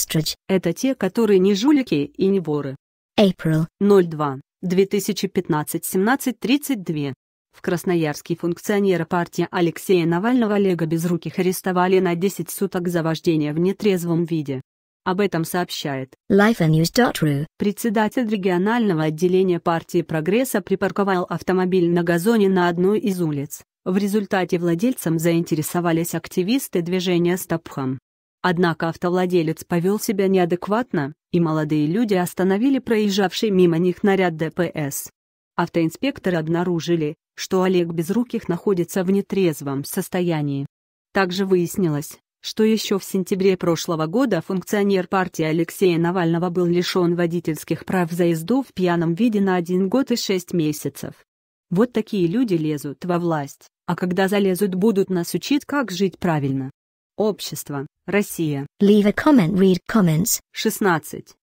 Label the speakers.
Speaker 1: Stridge. Это те, которые не жулики и не воры. April. 02. 2015 17:32 В Красноярске функционера партии Алексея Навального Олега Безруких арестовали на 10 суток за вождение в нетрезвом виде. Об этом сообщает
Speaker 2: LifeNews.ru.
Speaker 1: Председатель регионального отделения партии «Прогресса» припарковал автомобиль на газоне на одной из улиц. В результате владельцам заинтересовались активисты движения «Стопхам». Однако автовладелец повел себя неадекватно, и молодые люди остановили проезжавший мимо них наряд ДПС. Автоинспекторы обнаружили, что Олег Безруких находится в нетрезвом состоянии. Также выяснилось, что еще в сентябре прошлого года функционер партии Алексея Навального был лишен водительских прав за езду в пьяном виде на один год и шесть месяцев. Вот такие люди лезут во власть, а когда залезут будут нас учить, как жить правильно. Общество. Россия.
Speaker 2: Leave a comment, read
Speaker 1: comments. 16.